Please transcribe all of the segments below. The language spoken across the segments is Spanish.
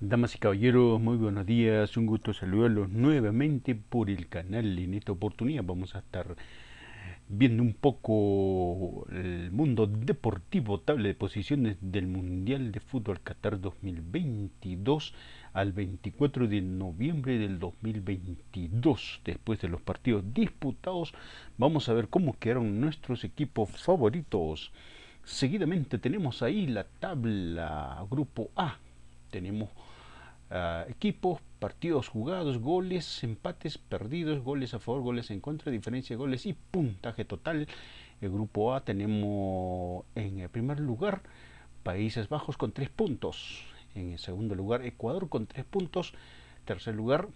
Damas y caballeros, muy buenos días, un gusto saludarlos nuevamente por el canal. En esta oportunidad vamos a estar viendo un poco el mundo deportivo, tabla de posiciones del Mundial de Fútbol Qatar 2022 al 24 de noviembre del 2022. Después de los partidos disputados, vamos a ver cómo quedaron nuestros equipos favoritos. Seguidamente tenemos ahí la tabla, grupo A, tenemos ah, equipos, partidos jugados, goles, empates perdidos, goles a favor, goles en contra, diferencia de goles y puntaje total. El grupo A tenemos en el primer lugar Países Bajos con 3 puntos. En el segundo lugar Ecuador con 3 puntos. Tercer lugar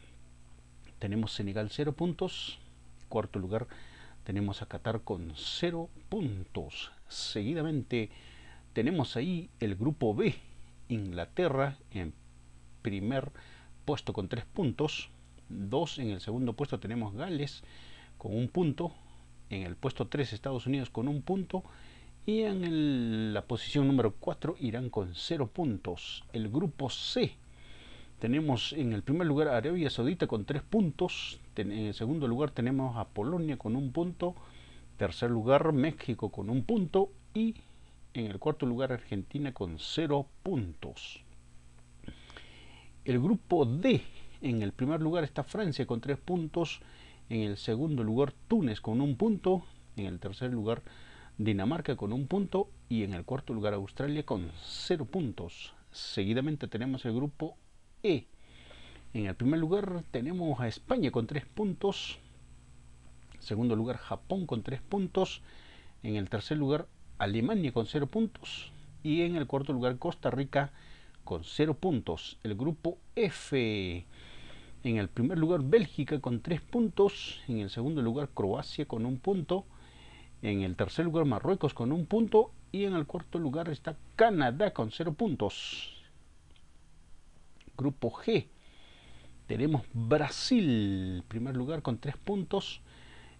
tenemos Senegal 0 puntos. Cuarto lugar tenemos a Qatar con 0 puntos. Seguidamente tenemos ahí el grupo B Inglaterra en primer puesto con tres puntos. Dos en el segundo puesto tenemos Gales con un punto. En el puesto 3 Estados Unidos con un punto. Y en la posición número 4 Irán con cero puntos. El grupo C. Tenemos en el primer lugar Arabia Saudita con tres puntos. en el segundo lugar tenemos a Polonia con un punto. Tercer lugar México con un punto. Y en el cuarto lugar Argentina con 0 puntos. El grupo D, en el primer lugar está Francia con 3 puntos, en el segundo lugar Túnez con un punto, en el tercer lugar Dinamarca con un punto y en el cuarto lugar Australia con 0 puntos. Seguidamente tenemos el grupo E. En el primer lugar tenemos a España con 3 puntos, en segundo lugar Japón con 3 puntos, en el tercer lugar Alemania con 0 puntos y en el cuarto lugar Costa Rica con 0 puntos. El grupo F. En el primer lugar Bélgica con 3 puntos. En el segundo lugar Croacia con un punto. En el tercer lugar Marruecos con un punto. Y en el cuarto lugar está Canadá con 0 puntos. Grupo G. Tenemos Brasil, primer lugar con 3 puntos.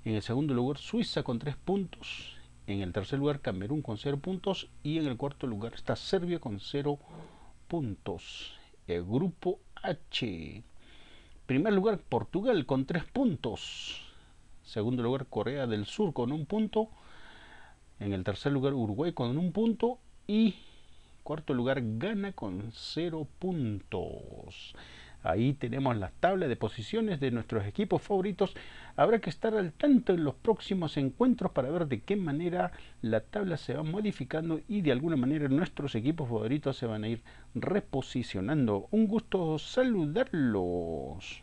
En el segundo lugar Suiza con 3 puntos. En el tercer lugar Camerún con 0 puntos y en el cuarto lugar está Serbia con 0 puntos. El grupo H. Primer lugar Portugal con 3 puntos. Segundo lugar Corea del Sur con un punto. En el tercer lugar Uruguay con un punto. Y cuarto lugar Ghana con 0 puntos. Ahí tenemos la tabla de posiciones de nuestros equipos favoritos. Habrá que estar al tanto en los próximos encuentros para ver de qué manera la tabla se va modificando y de alguna manera nuestros equipos favoritos se van a ir reposicionando. Un gusto saludarlos.